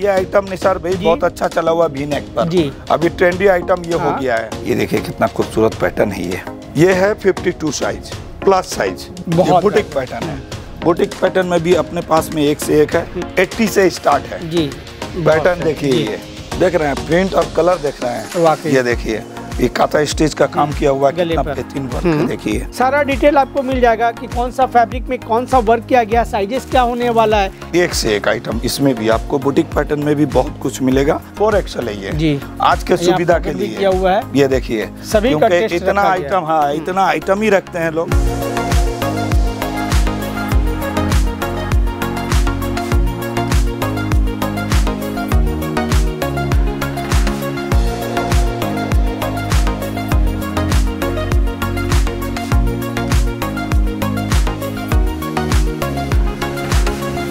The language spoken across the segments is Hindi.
ये आइटम निसार भाई बहुत अच्छा चला हुआ भी नेक पर जी अभी ट्रेंडी आइटम ये हाँ। हो गया है ये देखिए कितना खूबसूरत पैटर्न है ये ये है 52 साइज प्लस साइज ये बुटिक पैटर्न है बुटिक पैटर्न में भी अपने पास में एक से एक है एट्टी से स्टार्ट है पैटर्न देखिए ये देख रहे हैं प्रिंट और कलर देख रहे हैं ये देखिए ये काता स्टेज का काम किया हुआ कितना बेहतरीन वर्क हम्म। देखिए सारा डिटेल आपको मिल जाएगा कि कौन सा फैब्रिक में कौन सा वर्क किया गया साइजेस क्या होने वाला है एक से एक आइटम इसमें भी आपको बुटीक पैटर्न में भी बहुत कुछ मिलेगा फोर एक्सल है ये जी आज के सुविधा के लिए किया हुआ है ये देखिए सभी इतना आइटम हाँ इतना आइटम ही रखते हैं लोग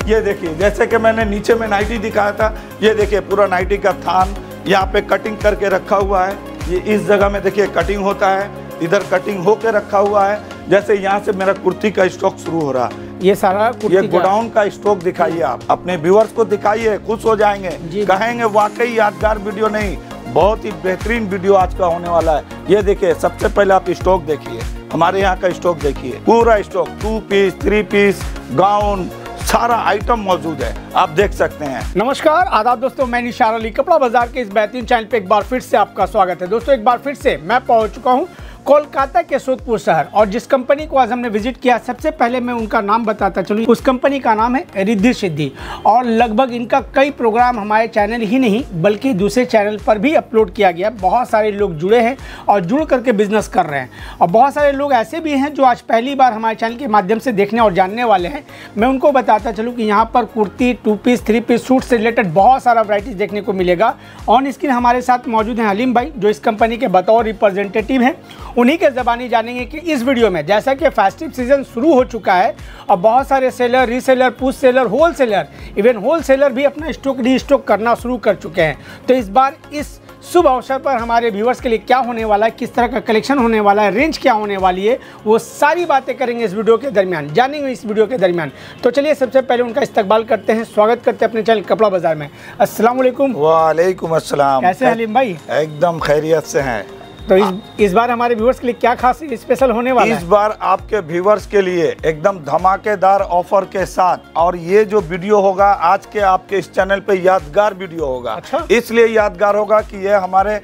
ये देखिए जैसे कि मैंने नीचे में नाइटी दिखाया था ये देखिए पूरा नाइटी का थान यहाँ पे कटिंग करके रखा हुआ है ये इस जगह में देखिए कटिंग होता है इधर कटिंग होके रखा हुआ है जैसे यहाँ से मेरा कुर्ती का स्टॉक शुरू हो रहा है ये सारा ये गोडाउन का स्टॉक दिखाइए आप अपने व्यूअर्स को दिखाइए खुश हो जाएंगे कहेंगे वाकई यादगार वीडियो नहीं बहुत ही बेहतरीन वीडियो आज का होने वाला है ये देखिए सबसे पहले आप स्टॉक देखिए हमारे यहाँ का स्टॉक देखिए पूरा stock two piece three piece gown सारा आइटम मौजूद है आप देख सकते हैं नमस्कार आदाब दोस्तों मैं निशार अली कपड़ा बाजार के इस बेहतरीन चैनल पे एक बार फिर से आपका स्वागत है दोस्तों एक बार फिर से मैं पहुंच चुका हूँ कोलकाता के सोदपुर शहर और जिस कंपनी को आज हमने विजिट किया सबसे पहले मैं उनका नाम बताता चलूँ उस कंपनी का नाम है रिद्धि सिद्धि और लगभग इनका कई प्रोग्राम हमारे चैनल ही नहीं बल्कि दूसरे चैनल पर भी अपलोड किया गया बहुत सारे लोग जुड़े हैं और जुड़ करके बिजनेस कर रहे हैं और बहुत सारे लोग ऐसे भी हैं जो आज पहली बार हमारे चैनल के माध्यम से देखने और जानने वाले हैं मैं उनको बताता चलूँ कि यहाँ पर kurti two piece three piece suit से रिलेटेड बहुत सारा वराइटीज़ देखने को मिलेगा ऑन स्क्रीन हमारे साथ मौजूद हैं हलीम भाई जो इस कंपनी के बतौर रिप्रेजेंटेटिव हैं उन्हीं के ज़बानी जानेंगे कि इस वीडियो में जैसा कि फेस्टिव सीजन शुरू हो चुका है और बहुत सारे seller reseller push seller whole seller even whole seller भी अपना स्टॉक री स्टॉक करना शुरू कर चुके हैं तो इस बार इस शुभ अवसर पर हमारे व्यूवर्स के लिए क्या होने वाला है किस तरह का कलेक्शन होने वाला है रेंज क्या होने वाली है वो सारी बातें करेंगे इस वीडियो के दरमियान जानेंगे इस वीडियो के दरमियान तो चलिए सबसे पहले उनका इस्तकबाल करते हैं स्वागत करते हैं अपने चैनल कपड़ा बाजार में असल वालेकुम असलम कैसे हलीम भाई एकदम खैरियत से हैं तो इस, आ, इस बार हमारे व्यूवर्स के लिए क्या खास स्पेशल होने वाला इस है? बार आपके व्यूवर्स के लिए एकदम धमाकेदार ऑफर के साथ और ये जो वीडियो होगा आज के आपके इस चैनल पे यादगार वीडियो होगा अच्छा? इसलिए यादगार होगा कि ये हमारे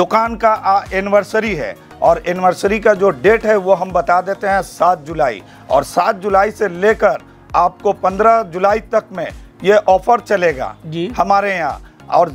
दुकान का एनिवर्सरी है और एनिवर्सरी का जो डेट है वो हम बता देते हैं सात जुलाई और सात जुलाई से लेकर आपको पंद्रह जुलाई तक में ये ऑफर चलेगा जी हमारे यहाँ और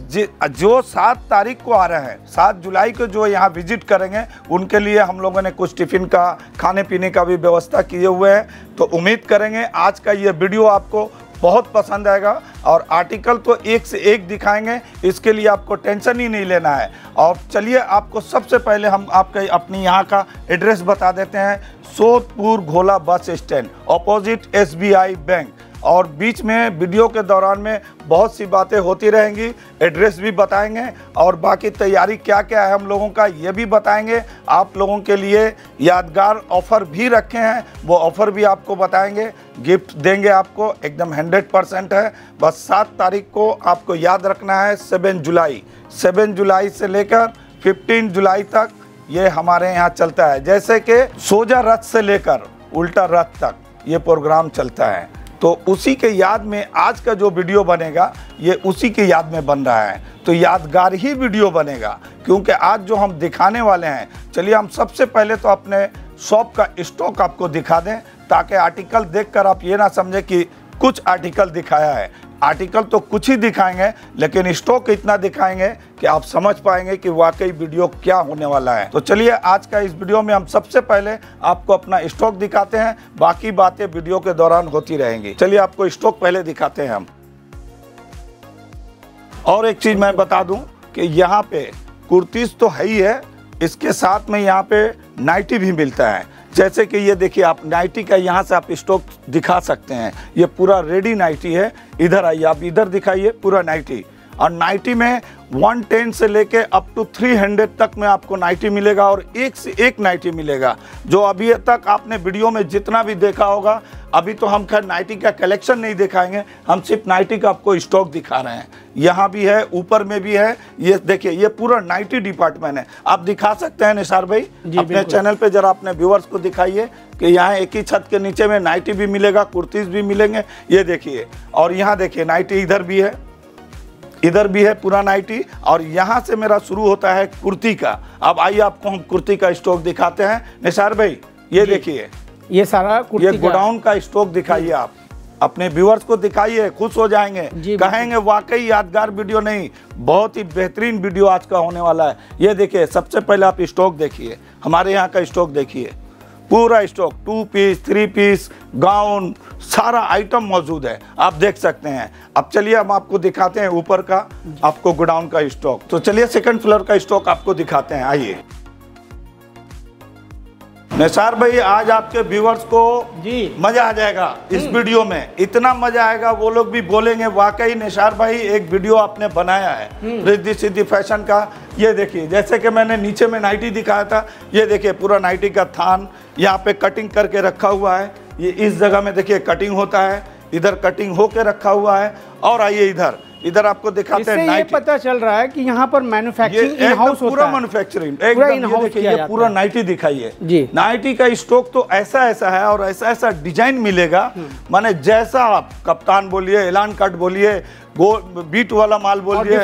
जो सात तारीख को आ रहे हैं सात जुलाई को जो यहाँ विजिट करेंगे उनके लिए हम लोगों ने कुछ टिफ़िन का खाने पीने का भी व्यवस्था किए हुए हैं तो उम्मीद करेंगे आज का ये वीडियो आपको बहुत पसंद आएगा और आर्टिकल तो एक से एक दिखाएंगे इसके लिए आपको टेंशन ही नहीं लेना है और चलिए आपको सबसे पहले हम आपके अपनी यहाँ का एड्रेस बता देते हैं सोदपुर घोला bus stand opposite SBI bank और बीच में वीडियो के दौरान में बहुत सी बातें होती रहेंगी एड्रेस भी बताएंगे और बाकी तैयारी क्या क्या है हम लोगों का ये भी बताएंगे आप लोगों के लिए यादगार ऑफ़र भी रखे हैं वो ऑफ़र भी आपको बताएंगे गिफ्ट देंगे आपको एकदम 100 परसेंट है बस सात तारीख को आपको याद रखना है सेवन जुलाई सेवन जुलाई से लेकर फिफ्टीन जुलाई तक ये हमारे यहाँ चलता है जैसे कि सोजा रथ से लेकर उल्टा रथ तक ये प्रोग्राम चलता है तो उसी के याद में आज का जो वीडियो बनेगा ये उसी के याद में बन रहा है तो यादगार ही वीडियो बनेगा क्योंकि आज जो हम दिखाने वाले हैं चलिए हम सबसे पहले तो अपने शॉप का स्टॉक आपको दिखा दें ताकि आर्टिकल देखकर आप ये ना समझें कि कुछ आर्टिकल दिखाया है आर्टिकल तो कुछ ही दिखाएंगे लेकिन स्टॉक इतना दिखाएंगे कि आप समझ पाएंगे कि वाकई वीडियो क्या होने वाला है तो चलिए आज का इस वीडियो में हम सबसे पहले आपको अपना स्टॉक दिखाते हैं बाकी बातें वीडियो के दौरान होती रहेंगी चलिए आपको स्टॉक पहले दिखाते हैं हम और एक चीज़ मैं बता दूं कि यहाँ पे कुर्तीज़ तो है ही है इसके साथ में यहाँ पे नाइटी भी मिलता है जैसे कि ये देखिए आप नाइटी का यहाँ से आप स्टॉक दिखा सकते हैं ये पूरा रेडी नाइटी है इधर आइए आप इधर दिखाइए पूरा नाइटी और नाइटी में 110 से लेके अप टू 300 तक में आपको नाइटी मिलेगा और एक से एक नाइटी मिलेगा जो अभी तक आपने वीडियो में जितना भी देखा होगा अभी तो हम खैर नाइटी का कलेक्शन नहीं दिखाएंगे हम सिर्फ नाइटी का आपको स्टॉक दिखा रहे हैं यहाँ भी है ऊपर में भी है ये देखिए ये पूरा नाइटी डिपार्टमेंट है आप दिखा सकते हैं निसार भाई अपने चैनल पर जरा अपने व्यूअर्स को दिखाइए कि यहाँ एक ही छत के नीचे में नाइटी भी मिलेगा कुर्तीज़ भी मिलेंगे ये देखिए और यहाँ देखिए नाइटी इधर भी है इधर भी है पूरा नाइटी और यहाँ से मेरा शुरू होता है कुर्ती का अब आइए आपको हम कुर्ती का स्टॉक दिखाते हैं निसार भाई ये देखिए ये सारा कुर्ती ये गोडाउन का स्टॉक दिखाइए आप अपने व्यूअर्स को दिखाइए खुश हो जाएंगे कहेंगे वाकई यादगार वीडियो नहीं बहुत ही बेहतरीन वीडियो आज का होने वाला है ये देखिए सबसे पहले आप स्टॉक देखिए हमारे यहाँ का स्टॉक देखिए पूरा stock two piece three piece gown सारा आइटम मौजूद है आप देख सकते हैं अब चलिए हम आपको दिखाते हैं ऊपर का आपको गोडाउन का स्टॉक तो चलिए सेकंड फ्लोर का स्टॉक आपको दिखाते हैं आइए निसार भाई आज आपके व्यूवर्स को जी मजा आ जाएगा इस वीडियो हम्म। में इतना मजा आएगा वो लोग भी बोलेंगे वाकई निसार भाई एक वीडियो आपने बनाया है हम्म। रिद्धि सिद्धि फैशन का ये देखिए जैसे कि मैंने नीचे में नाइटी दिखाया था ये देखिए पूरा नाइटी का थान यहाँ पे कटिंग करके रखा हुआ है ये इस जगह में देखिए कटिंग होता है इधर कटिंग होके रखा हुआ है और आइए इधर इधर आपको दिखाते हैं ये पता चल रहा है कि यहाँ पर मैन्युफैक्चरिंग इन पूरा मैन्युफैक्चरिंग पूरा पूरा नाइटी दिखाइए जी नाइटी का स्टॉक तो ऐसा ऐसा है और ऐसा ऐसा डिजाइन मिलेगा हम्म। माने जैसा आप कप्तान बोलिए एलान कट बोलिए बीट वाला माल बोलिए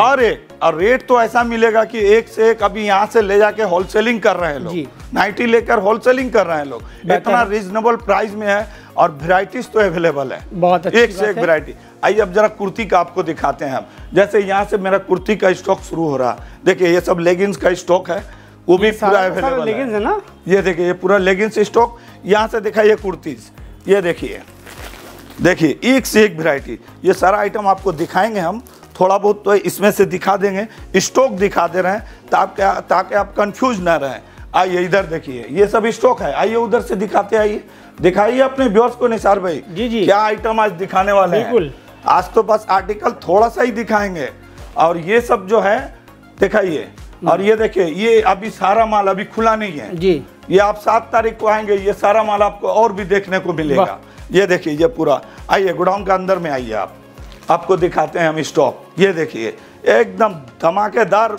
हर एक और रेट तो ऐसा मिलेगा कि एक से एक अभी यहाँ से ले जाके होलसेलिंग कर रहे हैं लोग नाइटी लेकर होलसेलिंग कर रहे हैं लोग इतना रिजनेबल प्राइस में है और वेराइटीज तो अवेलेबल है बहुत अच्छी एक से एक वेराइटी आइए अब जरा कुर्ती का आपको दिखाते हैं हम जैसे यहाँ से मेरा कुर्ती का स्टॉक शुरू हो रहा देखिए ये सब लेगिंग्स का स्टॉक है वो भी पूरा अवेलेबल है ना ये देखिए ये पूरा लेगिंग्स स्टॉक यहाँ से देखा ये कुर्तीज ये देखिए देखिए एक से एक वेराइटी ये सारा आइटम आपको दिखाएंगे हम थोड़ा बहुत तो इसमें से दिखा देंगे स्टॉक दिखा दे रहे हैं ताकि ताकि आप कंफ्यूज ना रहें आइए इधर देखिए ये सब स्टॉक है आइए उधर से दिखाते आइए दिखाइए अपने व्यवर्स को निसार भाई जी जी क्या आइटम आज दिखाने वाले हैं बिल्कुल आज तो बस आर्टिकल थोड़ा सा ही दिखाएंगे और ये सब जो है दिखाइए हम्म। और ये देखिए ये अभी सारा माल अभी खुला नहीं है जी ये आप सात तारीख को आएंगे ये सारा माल आपको और भी देखने को मिलेगा ये देखिए ये पूरा आइए गोडाउन के अंदर में आइए आप आपको दिखाते हैं हम स्टॉक ये देखिए एकदम धमाकेदार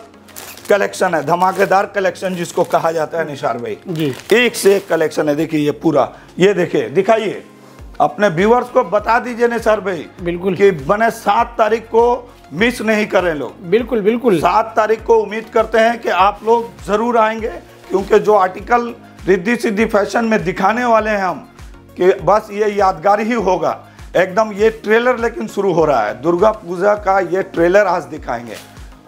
कलेक्शन है धमाकेदार कलेक्शन जिसको कहा जाता है निशार भाई जी एक से एक कलेक्शन है देखिए ये पूरा ये देखिए दिखाइए अपने व्यूवर्स को बता दीजिए निशार भाई बिल्कुल कि बने सात तारीख को मिस नहीं करें लोग बिल्कुल बिल्कुल सात तारीख को उम्मीद करते हैं कि आप लोग जरूर आएंगे क्योंकि जो आर्टिकल रिद्धि सिद्धि फैशन में दिखाने वाले हैं हम कि बस ये यादगार ही होगा एकदम ये ट्रेलर लेकिन शुरू हो रहा है दुर्गा पूजा का ये ट्रेलर आज दिखाएंगे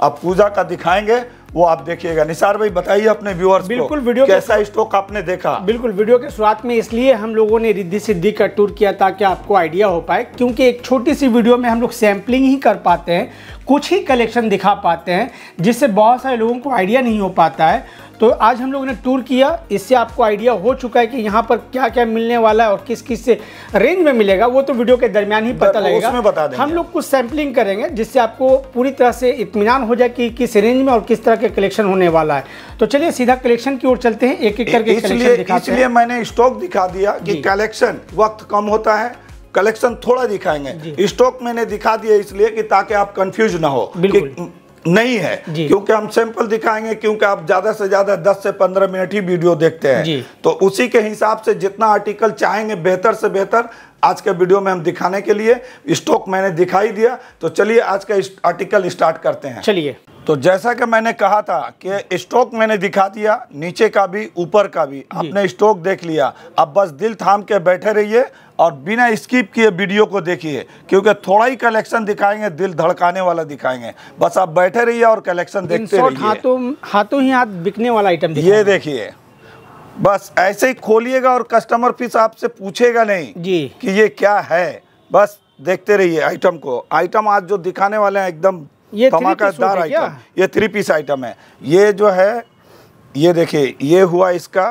अब पूजा का दिखाएंगे वो आप देखिएगा निसार भाई बताइए अपने व्यूअर्स बिल्कुल वीडियो कैसा स्टॉक आपने देखा बिल्कुल वीडियो के शुरुआत में इसलिए हम लोगों ने रिद्धि सिद्धि का टूर किया ताकि आपको आइडिया हो पाए क्योंकि एक छोटी सी वीडियो में हम लोग सैम्पलिंग ही कर पाते हैं कुछ ही कलेक्शन दिखा पाते हैं जिससे बहुत सारे लोगों को आइडिया नहीं हो पाता है तो आज हम लोगों ने टूर किया इससे आपको आइडिया हो चुका है कि यहाँ पर क्या क्या मिलने वाला है और किस किस से रेंज में मिलेगा वो तो वीडियो के दरमियान ही पता लगेगा उसमें बता हम लोग कुछ सैम्पलिंग करेंगे जिससे आपको पूरी तरह से इतमान हो जाए कि किस रेंज में और किस तरह के कलेक्शन होने वाला है तो चलिए सीधा कलेक्शन की ओर चलते हैं एक एक करके इसलिए मैंने स्टॉक दिखा दिया कि कलेक्शन वक्त कम होता है कलेक्शन थोड़ा दिखाएंगे स्टॉक मैंने दिखा दिया इसलिए कि ताकि आप कंफ्यूज ना हो बिल्कुल नहीं है क्योंकि हम सैंपल दिखाएंगे क्योंकि आप ज्यादा से ज्यादा 10 से 15 मिनट ही वीडियो देखते हैं तो उसी के हिसाब से जितना आर्टिकल चाहेंगे बेहतर से बेहतर आज के वीडियो में हम दिखाने के लिए स्टॉक मैंने दिखाई दिया तो चलिए आज का आर्टिकल स्टार्ट करते हैं चलिए तो जैसा कि मैंने कहा था कि स्टॉक मैंने दिखा दिया नीचे का भी ऊपर का भी आपने स्टॉक देख लिया अब बस दिल थाम के बैठे रहिए और बिना स्किप किए वीडियो को देखिए क्योंकि थोड़ा ही कलेक्शन दिखाएंगे दिल धड़काने वाला दिखाएंगे बस आप बैठे रहिए और कलेक्शन देखते रहिए हाथों हाथों ही हाथ बिकने वाला आइटम ये देखिए बस ऐसे ही खोलिएगा और कस्टमर फीस आपसे पूछेगा नहीं जी कि ये क्या है बस देखते रहिए आइटम को आइटम आज जो दिखाने वाले हैं एकदम ये धमाकेदार आइटम ये थ्री पीस आइटम है ये जो है ये देखिए ये हुआ इसका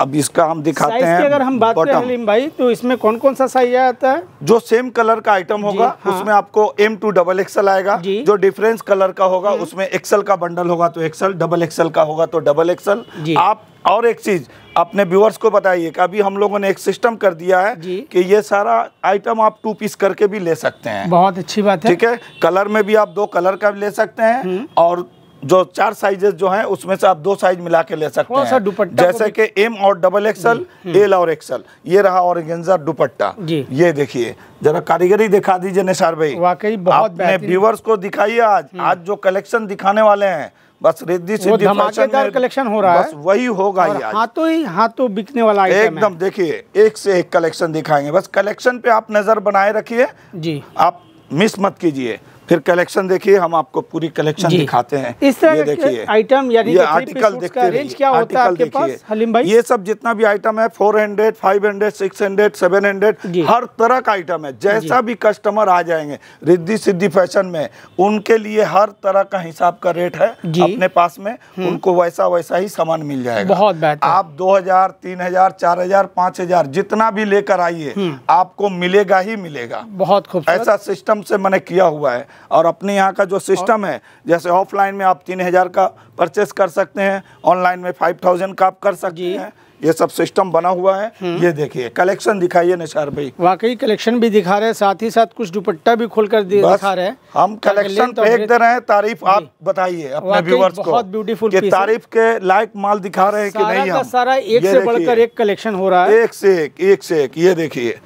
अब इसका हम दिखाते हैं अगर हम बात करें हलीम भाई तो इसमें कौन कौन सा साइज आता है जो सेम कलर का आइटम होगा हाँ। उसमें आपको एम टू डबल एक्सएल आएगा जो डिफरेंस कलर का होगा हम्म। उसमें एक्सएल का बंडल होगा तो एक्सएल डबल एक्सएल का होगा तो डबल एक्सएल आप और एक चीज अपने व्यूअर्स को बताइए कि अभी हम लोगों ने एक सिस्टम कर दिया है कि ये सारा आइटम आप टू पीस करके भी ले सकते हैं बहुत अच्छी बात है ठीक है कलर में भी आप दो कलर का ले सकते हैं हम्म। और जो चार साइजेस जो हैं उसमें से आप दो साइज मिला के ले सकते हैं दुपट्टा जैसे कि एम और डबल एक्सल एल और एक्सल ये रहा और दुपट्टा ये देखिए जरा कारीगरी दिखा दीजिए निशार भाई वाकई बहुत व्यूवर्स को दिखाइए आज हम्म। आज जो कलेक्शन दिखाने वाले हैं बस रिद्धि सिद्धि कलेक्शन हो रहा है बस वही होगा ही हाथों ही हाथों बिकने वाला एकदम देखिए एक से एक कलेक्शन दिखाएंगे बस कलेक्शन पे आप नजर बनाए रखिए जी आप मिस मत कीजिए फिर कलेक्शन देखिए हम आपको पूरी कलेक्शन दिखाते हैं इस तरह देखिए आइटम यानी ये आर्टिकल देखते रेंज क्या होता है आपके पास हलीम भाई ये सब जितना भी आइटम है four hundred hundred five six hundred seven hundred हर तरह का आइटम है जैसा भी कस्टमर आ जाएंगे रिद्धि सिद्धि फैशन में उनके लिए हर तरह का हिसाब का रेट है अपने पास में हम्म। उनको वैसा वैसा ही सामान मिल जाएगा बहुत बेहतर आप दो हजार तीन हजार चार हजार पांच हजार जितना भी लेकर आइए हम्म। आपको मिलेगा ही मिलेगा बहुत खूब ऐसा सिस्टम से मैंने किया हुआ है और अपने यहाँ का जो सिस्टम है जैसे ऑफलाइन में आप तीन हज़ार का परचेस कर सकते हैं ऑनलाइन में फाइव थाउजेंड का आप कर सकते हैं ये सब सिस्टम बना हुआ है हम्म। ये देखिए कलेक्शन दिखाइए निशार भाई वाकई कलेक्शन भी दिखा रहे हैं साथ ही साथ कुछ दुपट्टा भी खोलकर दिखा रहे हैं हम कलेक्शन फेंक दे रहे हैं तारीफ आप बताइए अपने व्यूवर्स को बहुत ब्यूटीफुल तारीफ के लायक माल दिखा रहे हैं कि नहीं हम सारा एक से बढ़कर एक कलेक्शन हो रहा है एक से एक एक से एक ये देखिए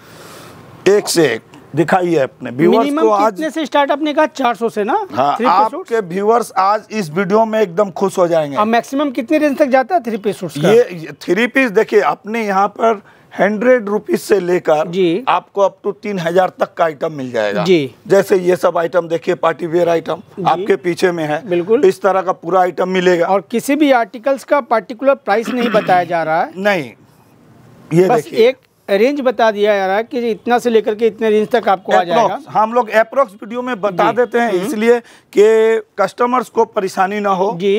एक से एक दिखाई है अपने को आज कितने से स्टार्ट आपने कहा 400 से ना हाँ, आपके व्यूअर्स आज इस वीडियो में एकदम खुश हो जाएंगे मैक्सिमम कितने रेंज तक जाता है थ्री पीस ये थ्री पीस देखिए अपने यहाँ पर हंड्रेड रुपीज से लेकर आपको अप टू तीन हजार तक का आइटम मिल जाएगा जी जैसे ये सब आइटम देखिए पार्टी वेयर आइटम आपके पीछे में है बिल्कुल इस तरह का पूरा आइटम मिलेगा और किसी भी आर्टिकल्स का पार्टिकुलर प्राइस नहीं बताया जा रहा है नहीं ये बस एक रेंज बता दिया जा रहा है कि इतना से लेकर के इतने रेंज तक आपको आ जाएगा हम लोग अप्रोक्स वीडियो में बता देते हैं हम्म। इसलिए कि कस्टमर्स को परेशानी ना हो जी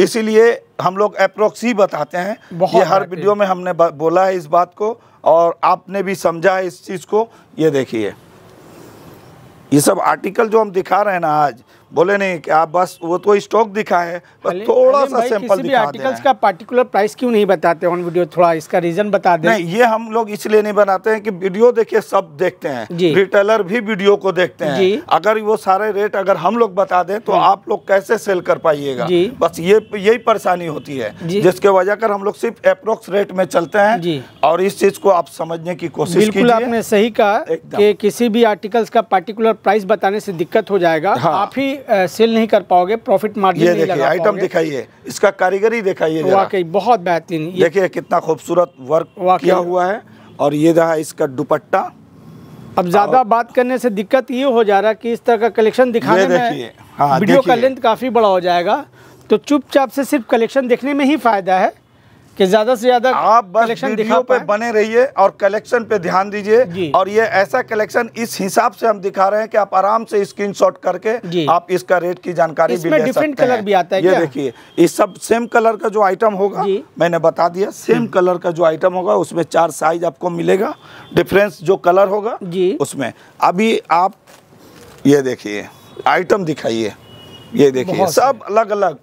इसीलिए हम लोग अप्रोक्स ही बताते हैं ये हर वीडियो में हमने बोला है इस बात को और आपने भी समझा है इस चीज़ को ये देखिए ये सब आर्टिकल जो हम दिखा रहे हैं ना आज बोले नहीं कि आप बस वो तो स्टॉक दिखा है बस थोड़ा सा सैंपल दिखा आर्टिकल्स का पार्टिकुलर प्राइस क्यों नहीं बताते ऑन वीडियो थोड़ा इसका रीजन बता दें नहीं ये हम लोग इसलिए नहीं बनाते हैं कि वीडियो देखिए सब देखते हैं रिटेलर भी वीडियो को देखते हैं अगर वो सारे रेट अगर हम लोग बता दें तो हम्म। आप लोग कैसे सेल कर पाइएगा बस ये यही परेशानी होती है जिसके वजह कर हम लोग सिर्फ अप्रोक्स रेट में चलते हैं और इस चीज को आप समझने की कोशिश बिल्कुल आपने सही कहा किसी भी आर्टिकल्स का पार्टिकुलर प्राइस बताने से दिक्कत हो जाएगा हाँ। आप ही सेल नहीं कर पाओगे प्रॉफिट मार्जिन ये देखिए आइटम दिखाइए इसका कारीगरी दिखाइए वाकई बहुत बेहतरीन देखिए कितना खूबसूरत वर्क किया हुआ है और ये रहा इसका दुपट्टा अब ज्यादा बात करने से दिक्कत ये हो जा रहा है कि इस तरह का कलेक्शन दिखाने में हाँ, वीडियो का लेंथ काफी बड़ा हो जाएगा तो चुपचाप से सिर्फ कलेक्शन देखने में ही फायदा है कि ज्यादा से ज्यादा आप बस वीडियो पे बने रहिए और कलेक्शन पे ध्यान दीजिए और ये ऐसा कलेक्शन इस हिसाब से हम दिखा रहे हैं कि आप आराम से स्क्रीनशॉट करके आप इसका रेट की जानकारी इसमें भी ले डिफरेंट कलर भी आता है ये देखिए इस सब सेम कलर का जो आइटम होगा मैंने बता दिया सेम हम्म। कलर का जो आइटम होगा उसमें चार साइज आपको मिलेगा डिफरेंस जो कलर होगा उसमें अभी आप ये देखिए आइटम दिखाइए ये देखिए सब अलग अलग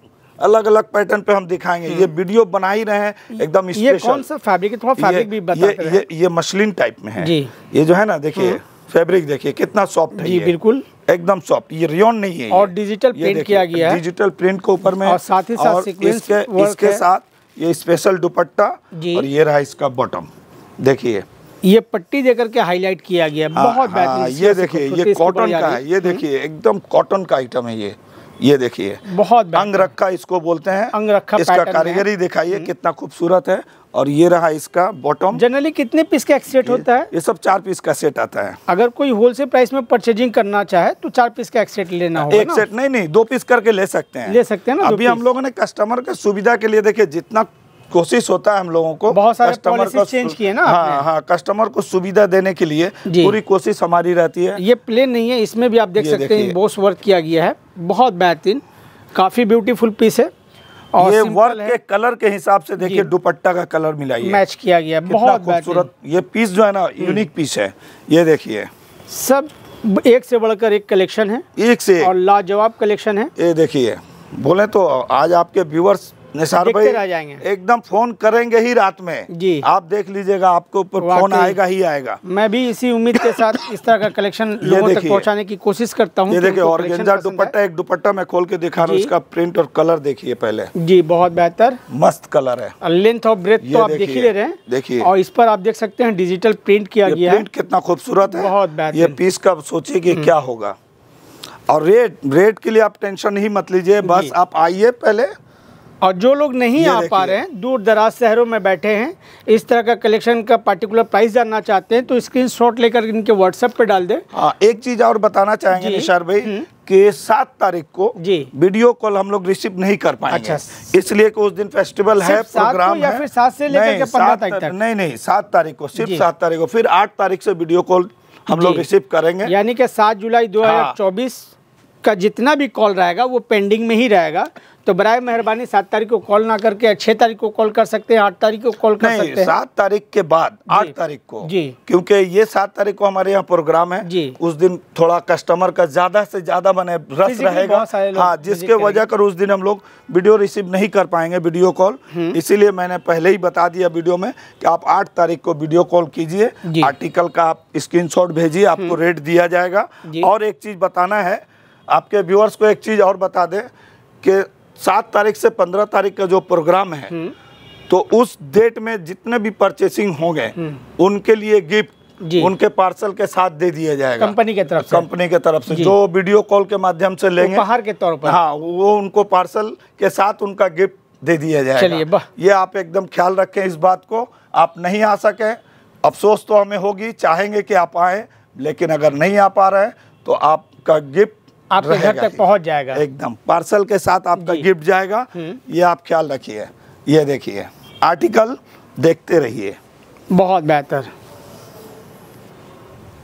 अलग अलग पैटर्न पे हम दिखाएंगे ये वीडियो बना ही रहे एकदम ये कौन सा फैब्रिक थोड़ा फैब्रिक भी बता ये, ये ये टाइप में है जी ये जो है ना देखिए फैब्रिक हम्म। देखिए कितना सॉफ्ट है बिल्कुल एकदम सॉफ्ट ये रियोन नहीं है और डिजिटल प्रिंट किया गया है डिजिटल प्रिंट के ऊपर में और साथ ही साथ इसके इसके साथ ये स्पेशल दुपट्टा और ये रहा इसका बॉटम देखिए ये पट्टी देकर के हाईलाइट किया गया हाँ, बहुत हाँ, ये देखिए ये कॉटन का है ये हम्म। देखिए एकदम कॉटन का आइटम है ये ये देखिए बहुत अंगरखा इसको बोलते हैं अंगरखा इसका कारीगरी दिखाइए हम्म। कितना खूबसूरत है और ये रहा इसका बॉटम जनरली कितने पीस का सेट होता है ये सब चार पीस का सेट आता है अगर कोई होलसेल प्राइस में परचेजिंग करना चाहे तो चार पीस का एक्सेट सेट लेना होगा एक सेट नहीं नहीं दो पीस करके ले सकते हैं ले सकते हैं ना अभी हम लोगों ने कस्टमर के सुविधा के लिए देखिए जितना कोशिश होता है हम लोगों को बहुत सारे कस्टमर को चेंज किए ना हाँ हाँ कस्टमर को सुविधा देने के लिए पूरी कोशिश हमारी रहती है ये प्लेन नहीं है इसमें भी आप देख सकते हैं बोस वर्क किया गया है बहुत बेहतरीन काफ़ी ब्यूटीफुल पीस है और ये वर्क के कलर के हिसाब से देखिए दुपट्टा का कलर मिला मैच किया गया बहुत खूबसूरत ये पीस जो है ना यूनिक हम्म। पीस है ये देखिए सब एक से बढ़कर एक कलेक्शन है एक से और लाजवाब कलेक्शन है ये देखिए बोले तो आज आपके व्यूवर्स निसार भाई जाएंगे एकदम फोन करेंगे ही रात में जी आप देख लीजिएगा आपके ऊपर फोन आएगा ही आएगा मैं भी इसी उम्मीद के साथ इस तरह का कलेक्शन लोगों तक पहुंचाने की कोशिश करता हूँ ये देखिए और गेंजा दुपट्टा एक दुपट्टा मैं खोल के दिखा रहा हूं इसका प्रिंट और कलर देखिए पहले जी बहुत बेहतर मस्त कलर है लेंथ और ब्रेथ तो आप देख ही ले रहे हैं देखिए और इस पर आप देख सकते हैं डिजिटल प्रिंट किया गया प्रिंट कितना खूबसूरत है बहुत ये पीस का सोचिए हम्म। क्या होगा और रेट रेट के लिए आप टेंशन ही मत लीजिए बस आप आइए पहले और जो लोग नहीं आ पा रहे हैं दूर दराज शहरों में बैठे हैं इस तरह का कलेक्शन का पर्टिकुलर प्राइस जानना चाहते हैं तो स्क्रीन शॉट लेकर इनके व्हाट्सएप पे डाल दें हाँ, एक चीज़ और बताना चाहेंगे निशार भाई हम्म। कि सात तारीख को जी वीडियो कॉल हम लोग रिसीव नहीं कर पाए अच्छा इसलिए कि उस दिन फेस्टिवल है प्रोग्राम या फिर सात से लेकर पंद्रह तारीख तक नहीं नहीं सात तारीख को सिर्फ सात तारीख को फिर आठ तारीख से वीडियो कॉल हम लोग रिसीव करेंगे यानी कि सात जुलाई हाँ। दो हजार चौबीस का जितना भी कॉल रहेगा वो पेंडिंग में ही रहेगा तो बर मेहरबानी सात तारीख को कॉल ना करके छह तारीख को कॉल कर सकते हैं आठ तारीख को कॉल कर नहीं, सकते हैं सात तारीख के बाद आठ तारीख को जी क्योंकि ये सात तारीख को हमारे यहाँ प्रोग्राम है जी उस दिन थोड़ा कस्टमर का ज्यादा से ज्यादा बने रस रहेगा हाँ जिसके वजह कर उस दिन हम लोग वीडियो रिसीव नहीं कर पाएंगे वीडियो कॉल हम्म। इसीलिए मैंने पहले ही बता दिया वीडियो में की आप आठ तारीख को वीडियो कॉल कीजिए आर्टिकल का आप स्क्रीन भेजिए आपको रेट हम्म। दिया जाएगा और एक चीज बताना है आपके व्यूअर्स को एक चीज और बता दे कि सात तारीख से पंद्रह तारीख का जो प्रोग्राम है हम्म। तो उस डेट में जितने भी परचेसिंग होंगे हम्म। उनके लिए गिफ्ट उनके पार्सल के साथ दे दिया जाएगा कंपनी के तरफ से कंपनी के तरफ से जो वीडियो कॉल के माध्यम से लेंगे बाहर के तौर पर हाँ वो उनको पार्सल के साथ उनका गिफ्ट दे दिया जाएगा चलिए ये आप एकदम ख्याल रखें इस बात को आप नहीं आ सके अफसोस तो हमें होगी चाहेंगे कि आप आए लेकिन अगर नहीं आ पा रहे तो आपका गिफ्ट आपके घर तक पहुंच जाएगा एकदम पार्सल के साथ आपका गिफ्ट जाएगा हम्म। ये आप ख्याल रखिए ये देखिए आर्टिकल देखते रहिए बहुत बेहतर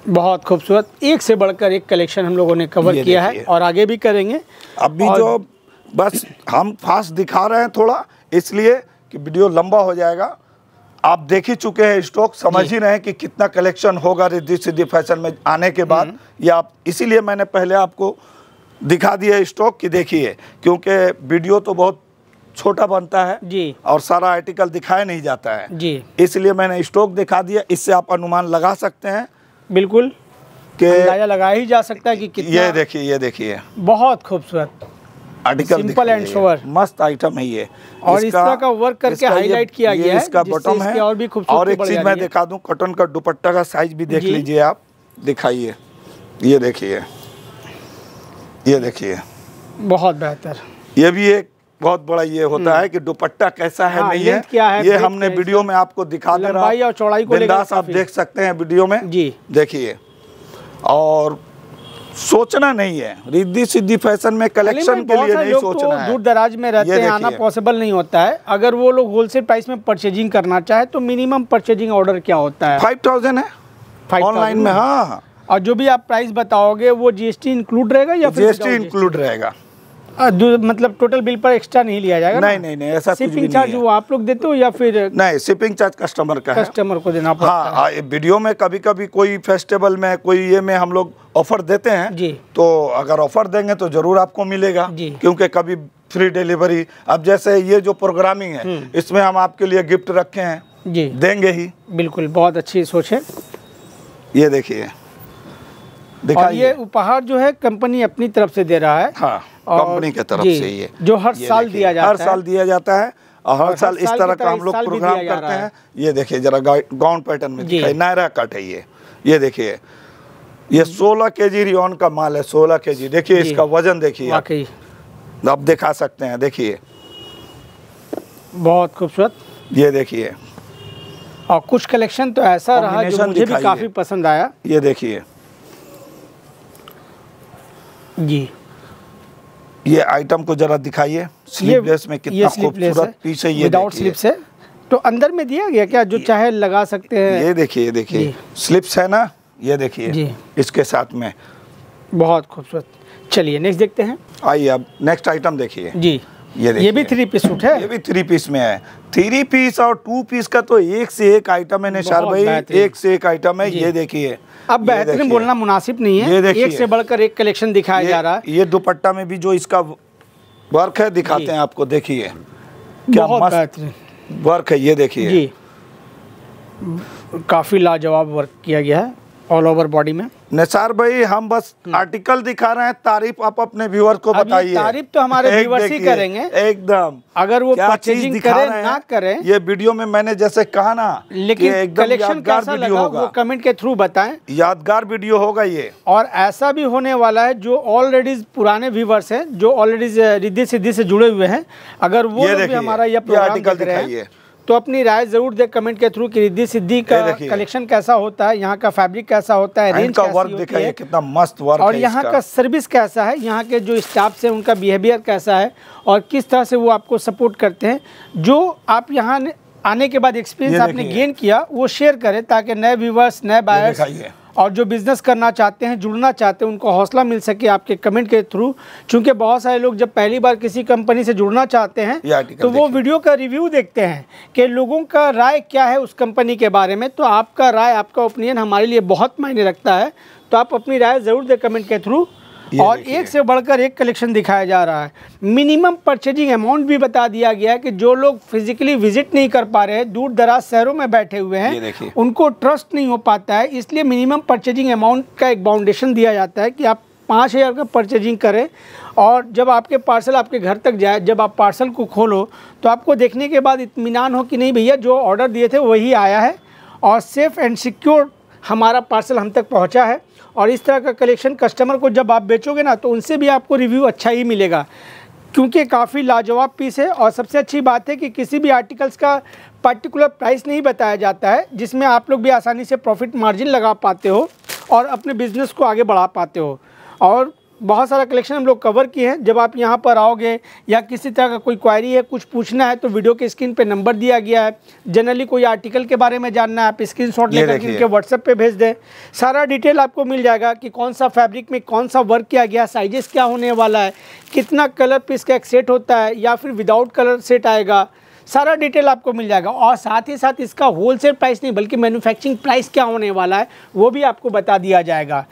बहुत खूबसूरत एक से बढ़कर एक कलेक्शन हम लोगों ने कवर किया है और आगे भी करेंगे अभी और... जो बस हम फास्ट दिखा रहे हैं थोड़ा इसलिए कि वीडियो लंबा हो जाएगा आप देख ही चुके हैं स्टॉक समझ ही रहे हैं कि कितना कलेक्शन होगा रिद्धि सिद्धि फैशन में आने के बाद हम्म। या आप इसीलिए मैंने पहले आपको दिखा दिया स्टॉक की देखिए क्योंकि वीडियो तो बहुत छोटा बनता है जी और सारा आर्टिकल दिखाया नहीं जाता है जी इसलिए मैंने स्टॉक दिखा दिया इससे आप अनुमान लगा सकते हैं बिल्कुल के लगाया ही जा सकता है कि कितना ये देखिए ये देखिए बहुत खूबसूरत आर्टिकल सिंपल एंड शोवर मस्त आइटम है ये और इसका, इसका का वर्क करके हाईलाइट किया गया है इसका बटन है और भी खूबसूरत और एक चीज मैं दिखा दूं कॉटन का दुपट्टा का साइज भी देख लीजिए आप दिखाइए ये देखिए ये देखिए बहुत बेहतर ये भी एक बहुत बड़ा ये होता हम्म। है कि दुपट्टा कैसा है हाँ, नहीं है, क्या है ये हमने वीडियो में आपको दिखा दे रहा और चौड़ाई को बिंदास आप देख सकते हैं वीडियो में जी देखिए और सोचना नहीं है रिद्धि सिद्धि फैशन में कलेक्शन के लिए नहीं तो सोचना है दूर दराज में रहते हैं आना पॉसिबल नहीं होता है अगर वो लोग होलसेल प्राइस में परचेजिंग करना चाहे तो मिनिमम परचेजिंग ऑर्डर क्या होता है फाइव थाउजेंड है ऑनलाइन में हाँ और जो भी आप प्राइस बताओगे वो जीएसटी इंक्लूड रहेगा या जीएसटी इंक्लूड रहेगा मतलब टोटल बिल पर एक्स्ट्रा नहीं लिया जाएगा नहीं नहीं नहीं ऐसा शिपिंग चार्ज वो आप लोग देते हो या फिर नहीं शिपिंग चार्ज कस्टमर का कस्टमर को देना पड़ता हाँ, हाँ वीडियो में कभी कभी कोई फेस्टिवल में कोई ये में हम लोग ऑफर देते हैं जी तो अगर ऑफर देंगे तो जरूर आपको मिलेगा क्योंकि कभी फ्री डिलीवरी अब जैसे ये जो प्रोग्रामिंग है हम्म। इसमें हम आपके लिए गिफ्ट रखे हैं जी देंगे ही बिल्कुल बहुत अच्छी सोच है ये देखिए और ये उपहार जो है कंपनी अपनी तरफ से दे रहा है हाँ, कंपनी के तरफ से ये जो हर ये साल दिया जाता है हर साल दिया जाता है और हर, साल इस तरह का हम लोग प्रोग्राम करते हैं ये देखिए जरा गाउन पैटर्न में दिखाई नायरा कट है ये ये देखिए ये 16 के जी रिओन का माल है 16 के जी देखिए इसका वजन देखिए आप दिखा सकते हैं देखिए बहुत खूबसूरत ये देखिए और कुछ कलेक्शन तो ऐसा रहा जो मुझे भी काफी पसंद आया ये देखिए जी ये आइटम को जरा दिखाइए स्लीपलेस में कितना खूबसूरत पीछे ये विदाउट स्लिप्स है तो अंदर में दिया गया क्या जो चाहे लगा सकते हैं ये देखिए ये देखिए स्लिप्स है ना ये देखिए इसके साथ में बहुत खूबसूरत चलिए नेक्स्ट देखते हैं आइए अब नेक्स्ट आइटम देखिए जी ये ये भी थ्री पीस सूट है ये भी थ्री पीस में है थ्री पीस और टू पीस का तो एक से एक आइटम है निशार भाई एक से एक आइटम है ये देखिए अब बेहतरीन बोलना मुनासिब नहीं है ये देखिए एक से बढ़कर एक कलेक्शन दिखाया जा रहा है ये दुपट्टा में भी जो इसका वर्क है दिखाते हैं आपको देखिए क्या बेहतरीन वर्क है ये देखिए काफ़ी लाजवाब वर्क किया गया है ऑल ओवर बॉडी में निसार भाई हम बस आर्टिकल हम्म। दिखा रहे हैं तारीफ आप अपने व्यूअर को बताइए तारीफ तो हमारे व्यूअर्स ही करेंगे एकदम अगर वो परचेजिंग करें ना करें ये वीडियो में मैंने जैसे कहा ना लेकिन कलेक्शन कैसा लगा होगा वो कमेंट के थ्रू बताएं यादगार वीडियो होगा ये और ऐसा भी होने वाला है जो ऑलरेडी पुराने व्यूवर्स है जो ऑलरेडी रिद्धि सिद्धि से जुड़े हुए हैं अगर वो हमारा यह आर्टिकल दिखाइए तो अपनी राय जरूर दे कमेंट के थ्रू कि रिद्धि सिद्धि का कलेक्शन कैसा होता है यहाँ का फैब्रिक कैसा होता है रेंज का वर्क है कितना मस्त वर्क और यहाँ का सर्विस कैसा है यहाँ के जो स्टाफ से उनका बिहेवियर कैसा है और किस तरह से वो आपको सपोर्ट करते हैं जो आप यहाँ आने के बाद एक्सपीरियंस आपने गेन किया वो शेयर करें ताकि नए व्यूवर्स नए बायर्स और जो बिज़नेस करना चाहते हैं जुड़ना चाहते हैं उनको हौसला मिल सके आपके कमेंट के थ्रू चूँकि बहुत सारे लोग जब पहली बार किसी कंपनी से जुड़ना चाहते हैं तो वो वीडियो का रिव्यू देखते हैं कि लोगों का राय क्या है उस कंपनी के बारे में तो आपका राय आपका ओपिनियन हमारे लिए बहुत मायने रखता है तो आप अपनी राय ज़रूर दें कमेंट के थ्रू और एक से बढ़कर एक कलेक्शन दिखाया जा रहा है मिनिमम परचेजिंग अमाउंट भी बता दिया गया है कि जो लोग फिजिकली विजिट नहीं कर पा रहे हैं दूर दराज शहरों में बैठे हुए हैं उनको ट्रस्ट नहीं हो पाता है इसलिए मिनिमम परचेजिंग अमाउंट का एक बाउंडेशन दिया जाता है कि आप पाँच हज़ार का परचेजिंग करें और जब आपके पार्सल आपके घर तक जाए जब आप पार्सल को खोलो तो आपको देखने के बाद इतमान हो कि नहीं भैया जो ऑर्डर दिए थे वही आया है और सेफ़ एंड सिक्योर हमारा पार्सल हम तक पहुँचा है और इस तरह का कलेक्शन कस्टमर को जब आप बेचोगे ना तो उनसे भी आपको रिव्यू अच्छा ही मिलेगा क्योंकि काफ़ी लाजवाब पीस है और सबसे अच्छी बात है कि किसी भी आर्टिकल्स का पर्टिकुलर प्राइस नहीं बताया जाता है जिसमें आप लोग भी आसानी से प्रॉफिट मार्जिन लगा पाते हो और अपने बिज़नेस को आगे बढ़ा पाते हो और बहुत सारा कलेक्शन हम लोग कवर किए हैं जब आप यहाँ पर आओगे या किसी तरह का कोई क्वारी है कुछ पूछना है तो वीडियो के स्क्रीन पे नंबर दिया गया है जनरली कोई आर्टिकल के बारे में जानना है आप स्क्रीन शॉट लेकर इनके व्हाट्सएप पे भेज दें सारा डिटेल आपको मिल जाएगा कि कौन सा फैब्रिक में कौन सा वर्क किया गया साइजेस क्या होने वाला है कितना कलर पीस का एक सेट होता है या फिर विदाउट कलर सेट आएगा सारा डिटेल आपको मिल जाएगा और साथ ही साथ इसका होलसेल प्राइस नहीं बल्कि मैन्युफैक्चरिंग प्राइस क्या होने वाला है वो भी आपको बता दिया जाएगा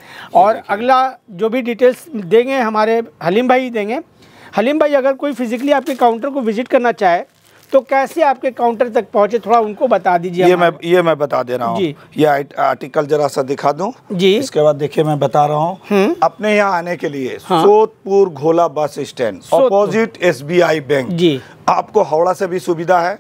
और अगला जो भी डिटेल्स देंगे हमारे हलीम भाई देंगे हलीम भाई अगर कोई फिज़िकली आपके काउंटर को विज़िट करना चाहे तो कैसे आपके काउंटर तक पहुंचे थोड़ा उनको बता दीजिए ये मैं ये मैं बता दे रहा हूँ ये आर्टिकल जरा सा दिखा दूँ जी इसके बाद देखिए मैं बता रहा हूँ हम्म। अपने यहाँ आने के लिए हाँ। Ghola bus stand opposite Yes Bank जी आपको हावड़ा से भी सुविधा है